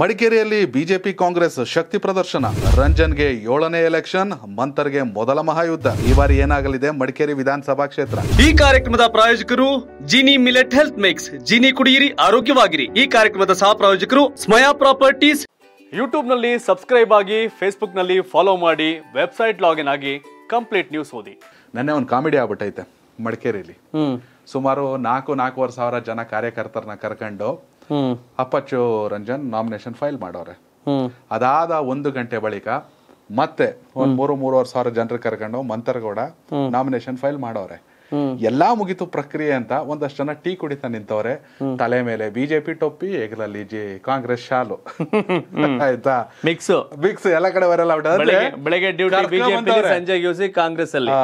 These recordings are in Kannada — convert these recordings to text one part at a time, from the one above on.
ಮಡಿಕೇರಿಯಲ್ಲಿ ಬಿಜೆಪಿ ಕಾಂಗ್ರೆಸ್ ಶಕ್ತಿ ಪ್ರದರ್ಶನ ರಂಜನ್ಗೆ ಏಳನೇ ಎಲೆಕ್ಷನ್ ಮಂತರ್ಗೆ ಮೊದಲ ಮಹಾಯುದ್ಧ ಈ ಬಾರಿ ಏನಾಗಲಿದೆ ಮಡಿಕೇರಿ ವಿಧಾನಸಭಾ ಕ್ಷೇತ್ರ ಈ ಕಾರ್ಯಕ್ರಮದ ಪ್ರಾಯೋಜಕರು Jini millet health mix Jini ಕುಡಿಯಿರಿ ಆರೋಗ್ಯವಾಗಿರಿ ಈ ಕಾರ್ಯಕ್ರಮದ ಸಹ ಪ್ರಾಯೋಜಕರು ಸ್ಮಯಾ ಪ್ರಾಪರ್ಟೀಸ್ ಯೂಟ್ಯೂಬ್ ನಲ್ಲಿ ಸಬ್ಸ್ಕ್ರೈಬ್ ಆಗಿ ಫೇಸ್ಬುಕ್ ನಲ್ಲಿ ಫಾಲೋ ಮಾಡಿ ವೆಬ್ಸೈಟ್ ಲಾಗಿನ್ ಆಗಿ ಕಂಪ್ಲೀಟ್ ನ್ಯೂಸ್ ಓದಿ ನೆನ್ನೆ ಒಂದು ಕಾಮಿಡಿ ಆಗ್ಬಿಟ್ಟೈತೆ ಮಡಿಕೇರಿಲಿ ಸುಮಾರು ನಾಲ್ಕು ನಾಲ್ಕೂವರೆ ಸಾವಿರ ಜನ ಕಾರ್ಯಕರ್ತರನ್ನ ಕರ್ಕೊಂಡು ಅಪ್ಪಚ್ಚು ರಂಜನ್ ನಾಮಿನೇಷನ್ ಫೈಲ್ ಮಾಡೋರೆ ಅದಾದ ಒಂದು ಗಂಟೆ ಬಳಿಕ ಮತ್ತೆ ಒಂದ್ ಮೂರು ಮೂರುವರೆ ಸಾವಿರ ಜನರು ಕರ್ಕೊಂಡು ಮಂತರಗೌಡ ನಾಮಿನೇಷನ್ ಫೈಲ್ ಮಾಡೋರೆ ಎಲ್ಲಾ ಮುಗಿತು ಪ್ರಕ್ರಿಯೆ ಅಂತ ಒಂದಷ್ಟು ಜನ ಟೀ ಕುಡಿತಾ ನಿಂತವ್ರೆ ತಲೆ ಮೇಲೆ ಬಿಜೆಪಿ ಟೊಪ್ಪಿ ಎಗ್ರಲ್ಲಿ ಜಿ ಕಾಂಗ್ರೆಸ್ ಶಾಲು ಆಯ್ತಾ ಮಿಕ್ಸ್ ಮಿಕ್ಸ್ ಎಲ್ಲ ಕಡೆ ಬರಲ್ಲ ಬೆಳಗ್ಗೆ ಡ್ಯೂಟಿ ಕಾಂಗ್ರೆಸ್ ಅಲ್ಲಿ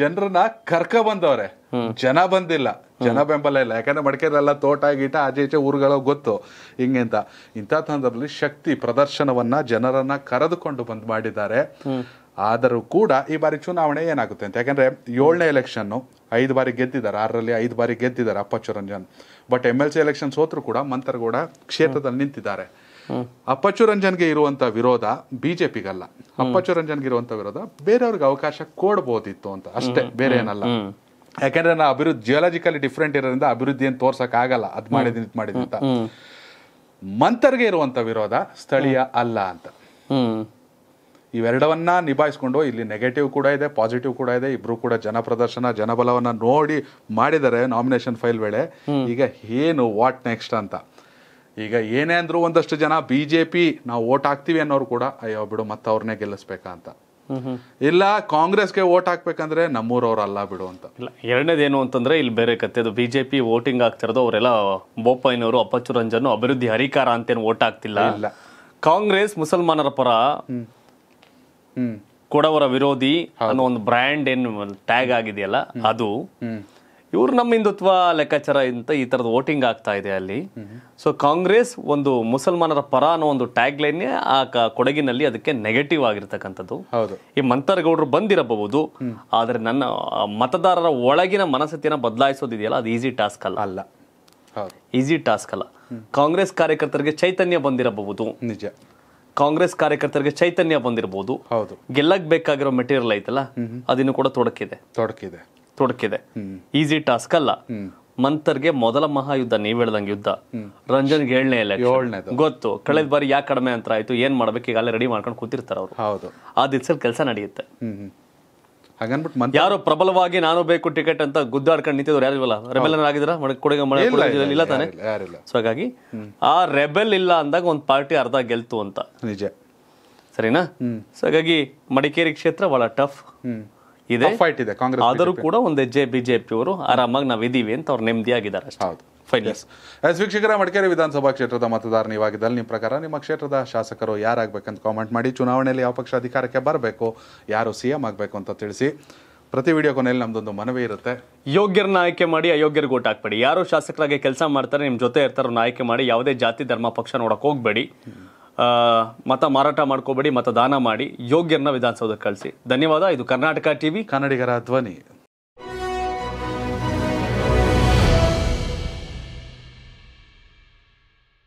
ಜನರನ್ನ ಕರ್ಕ ಬಂದವ್ರೆ ಜನ ಬಂದಿಲ್ಲ ಜನ ಬೆಂಬಲ ಇಲ್ಲ ಯಾಕಂದ್ರೆ ಎಲ್ಲ ತೋಟ ಗೀಟ ಆಚೆ ಈಚೆ ಊರುಗಳು ಗೊತ್ತು ಹಿಂಗೆ ಅಂತ ಇಂಥ ಸಂದರ್ಭದಲ್ಲಿ ಶಕ್ತಿ ಪ್ರದರ್ಶನವನ್ನ ಜನರನ್ನ ಕರೆದುಕೊಂಡು ಬಂದ್ ಮಾಡಿದ್ದಾರೆ ಆದರೂ ಕೂಡ ಈ ಬಾರಿ ಚುನಾವಣೆ ಏನಾಗುತ್ತೆ ಅಂತ ಯಾಕಂದ್ರೆ ಏಳನೇ ಎಲೆಕ್ಷನ್ನು ಐದು ಬಾರಿ ಗೆದ್ದಿದ್ದಾರೆ ಆರರಲ್ಲಿ ಐದು ಬಾರಿ ಗೆದ್ದಿದ್ದಾರೆ Appachu Ranjan but M L C election ಸೋತ್ರು ಕೂಡ ಮಂತ್ರಗೌಡ ಕ್ಷೇತ್ರದಲ್ಲಿ ನಿಂತಿದ್ದಾರೆ ಅಪ್ಪಚ್ಚು ರಂಜನ್ಗೆ ಇರುವಂತ ವಿರೋಧ ಬಿಜೆಪಿಗಲ್ಲ ಗೆ ಅಪ್ಪಚ್ಚು ರಂಜನ್ಗೆ ಇರುವಂತ ವಿರೋಧ ಬೇರೆಯವ್ರಿಗೆ ಅವಕಾಶ ಕೊಡ್ಬೋದಿತ್ತು ಅಂತ ಅಷ್ಟೇ ಬೇರೆ ಏನಲ್ಲ ಯಾಕಂದ್ರೆ ನಾ ಅಭಿವೃದ್ಧಿ ಜಿಯಾಲಜಿಕಲಿ ಡಿಫ್ರೆಂಟ್ ಇರೋದ್ರಿಂದ ಅಭಿವೃದ್ಧಿ ಏನು ಆಗಲ್ಲ ಅದ್ ಮಾಡಿದ್ದೀನಿ ಇದು ಮಾಡಿದ್ದೀನಿ ಅಂತ ಮಂತರ್ಗೆ ಇರುವಂತ ವಿರೋಧ ಸ್ಥಳೀಯ ಅಲ್ಲ ಅಂತ ಇವೆರಡವನ್ನ ನಿಭಾಯಿಸ್ಕೊಂಡು ಇಲ್ಲಿ ನೆಗೆಟಿವ್ ಕೂಡ ಇದೆ ಪಾಸಿಟಿವ್ ಕೂಡ ಇದೆ ಇಬ್ರು ಕೂಡ ಜನಪ್ರದರ್ಶನ ಜನಬಲವನ್ನ ನೋಡಿ ಮಾಡಿದರೆ ನಾಮಿನೇಷನ್ ಫೈಲ್ ವೇಳೆ ಈಗ ಏನು ವಾಟ್ ನೆಕ್ಸ್ಟ್ ಅಂತ ಈಗ ಏನೇ ಅಂದ್ರೂ ಒಂದಷ್ಟು ಜನ ಬಿಜೆಪಿ ನಾವು ಓಟ್ ಹಾಕ್ತಿವಿ ಅನ್ನೋರು ಕೂಡ ಅಯ್ಯೋ ಬಿಡು ಮತ್ತೆ ಅವ್ರನ್ನೇ ಗೆಲ್ಲಿಸ್ಬೇಕಾ ಅಂತ ಇಲ್ಲ ಕಾಂಗ್ರೆಸ್ಗೆ ಓಟ್ ಹಾಕ್ಬೇಕಂದ್ರೆ ಅಲ್ಲ ಬಿಡು ಅಂತ ಇಲ್ಲ ಎರಡನೇದೇನು ಅಂತಂದ್ರೆ ಇಲ್ಲಿ ಬೇರೆ ಕಥೆ ಅದು ಬಿಜೆಪಿ ವೋಟಿಂಗ್ ಆಗ್ತಿರೋದು ಅವರೆಲ್ಲ ಬೋಪಾಯಿನವರು ಅಪ್ಪಚ್ಚು ರಂಜನ್ ಅಭಿವೃದ್ಧಿ ಹರಿಕಾರ ಅಂತೇನು ಓಟ್ ಹಾಕ್ತಿಲ್ಲ ಕಾಂಗ್ರೆಸ್ ಮುಸಲ್ಮಾನರ ಪರ ಕೊಡವರ ವಿರೋಧಿ ಅನ್ನೋ ಒಂದು ಬ್ರ್ಯಾಂಡ್ ಏನು ಟ್ಯಾಗ್ ಆಗಿದೆಯಲ್ಲ ಅದು ಇವರು ನಮ್ಮ ಹಿಂದುತ್ವ ಲೆಕ್ಕಾಚಾರ ಅಂತ ಈ ತರದ ವೋಟಿಂಗ್ ಆಗ್ತಾ ಇದೆ ಅಲ್ಲಿ ಸೊ ಕಾಂಗ್ರೆಸ್ ಒಂದು ಮುಸಲ್ಮಾನರ ಪರ ಅನ್ನೋ ಒಂದು ಟ್ಯಾಗ್ ಲೈನ್ ಆ ಕೊಡಗಿನಲ್ಲಿ ಅದಕ್ಕೆ ನೆಗೆಟಿವ್ ಆಗಿರ್ತಕ್ಕಂಥದ್ದು ಈ ಮಂತರ್ಗೌಡರು ಬಂದಿರಬಹುದು ಆದರೆ ನನ್ನ ಮತದಾರರ ಒಳಗಿನ ಮನಸ್ಥಿತಿಯನ್ನು ಬದಲಾಯಿಸೋದಿದೆಯಲ್ಲ ಅದು ಈಸಿ ಟಾಸ್ಕ್ ಅಲ್ಲ ಅಲ್ಲ ಈಸಿ ಟಾಸ್ಕ್ ಅಲ್ಲ ಕಾಂಗ್ರೆಸ್ ಕಾರ್ಯಕರ್ತರಿಗೆ ಚೈತನ್ಯ ಬಂದಿರಬಹುದು ನಿಜ ಕಾಂಗ್ರೆಸ್ ಕಾರ್ಯಕರ್ತರಿಗೆ ಚೈತನ್ಯ ಬಂದಿರಬಹುದು ಹೌದು ಗೆಲ್ಲಕ್ ಬೇಕಾಗಿರೋ ಮೆಟೀರಿಯಲ್ ಐತಲ್ಲ ಅದನ್ನು ಕೂಡ ತೊಡಕಿದೆ ತೊಡಕಿದೆ ತೊಡಕಿದೆ ಈಸಿ ಟಾಸ್ಕ್ ಅಲ್ಲ ಮಂತರ್ಗೆ ಮೊದಲ ಮಹಾಯುದ್ಧ ನೀವ್ ಹೇಳ್ದಂಗೆ ಯುದ್ಧ ರಂಜನ್ ಏಳನೇ ಗೊತ್ತು ಕಳೆದ ಬಾರಿ ಯಾಕೆ ಕಡಿಮೆ ಅಂತ ಆಯ್ತು ಏನ್ ಮಾಡ್ಬೇಕು ಅಲ್ಲೇ ರೆಡಿ ಮಾಡ್ಕೊಂಡು ಕೂತಿರ್ತಾರ ಅವರು ಆ ದಿವಸ ಕೆಲಸ ನಡೆಯುತ್ತೆ ಯಾರು ಪ್ರಬಲವಾಗಿ ನಾನು ಬೇಕು ಟಿಕೆಟ್ ಅಂತ ಗುದ್ದಾಡ್ಕೊಂಡು ನಿಂತಿದ್ರು ಇಲ್ಲ ರೆಬೆಲ್ ಆಗಿದ್ರ ಕೊಡಗ ಇಲ್ಲ ತಾನೆ ಸೊ ಹಾಗಾಗಿ ಆ ರೆಬೆಲ್ ಇಲ್ಲ ಅಂದಾಗ ಒಂದು ಪಾರ್ಟಿ ಅರ್ಧ ಗೆಲ್ತು ಅಂತ ನಿಜ ಸರಿನಾ ಸೊ ಹಾಗಾಗಿ ಮಡಿಕೇರಿ ಕ್ಷೇತ್ರ ಬಹಳ ಟಫ್ ಇದೆ ಫೈಟ್ ಇದೆ ಕಾಂಗ್ರೆಸ್ ಆದರೂ ಕೂಡ ಒಂದು ಹೆಜ್ಜೆ ಬಿಜೆಪಿ ಅವರು ಆರಾಮಾಗಿ ಇದ್ದೀವಿ ಅಂತ ಅವ್ರು ನೆಮ್ಮದಿಯಾಗಿದ್ದಾರೆ ಹೌದು ಎಸ್ ವೀಕ್ಷಕರ ಮಡಿಕೇರಿ ವಿಧಾನಸಭಾ ಕ್ಷೇತ್ರದ ಮತದಾರ ನೀವಾಗಿದ್ದಲ್ಲಿ ನಿಮ್ಮ ಪ್ರಕಾರ ನಿಮ್ಮ ಕ್ಷೇತ್ರದ ಶಾಸಕರು ಅಂತ ಕಾಮೆಂಟ್ ಮಾಡಿ ಚುನಾವಣೆಯಲ್ಲಿ ಯಾವ ಪಕ್ಷ ಅಧಿಕಾರಕ್ಕೆ ಬರಬೇಕು ಯಾರು ಸಿ ಎಂ ಆಗಬೇಕು ಅಂತ ತಿಳಿಸಿ ಪ್ರತಿ ವಿಡಿಯೋ ಕೊನೆಯಲ್ಲಿ ನಮ್ದೊಂದು ಮನವಿ ಇರುತ್ತೆ ಯೋಗ್ಯರನ್ನ ಆಯ್ಕೆ ಮಾಡಿ ಅಯೋಗ್ಯರ ಓಟ್ ಹಾಕ್ಬೇಡಿ ಯಾರು ಶಾಸಕರಾಗಿ ಕೆಲಸ ಮಾಡ್ತಾರೆ ನಿಮ್ಮ ಜೊತೆ ಅವ್ರನ್ನ ಆಯ್ಕೆ ಮಾಡಿ ಯಾವುದೇ ಜಾತಿ ಧರ್ಮ ಪಕ್ಷ ನೋಡೋಕೆ ಹೋಗ್ಬೇಡಿ ಮತ ಮಾರಾಟ ಮಾಡ್ಕೋಬೇಡಿ ದಾನ ಮಾಡಿ ಯೋಗ್ಯರನ್ನ ವಿಧಾನಸೌಧಕ್ಕೆ ಕಳಿಸಿ ಧನ್ಯವಾದ ಇದು ಕರ್ನಾಟಕ ಟಿವಿ ಕನ್ನಡಿಗರ ಧ್ವನಿ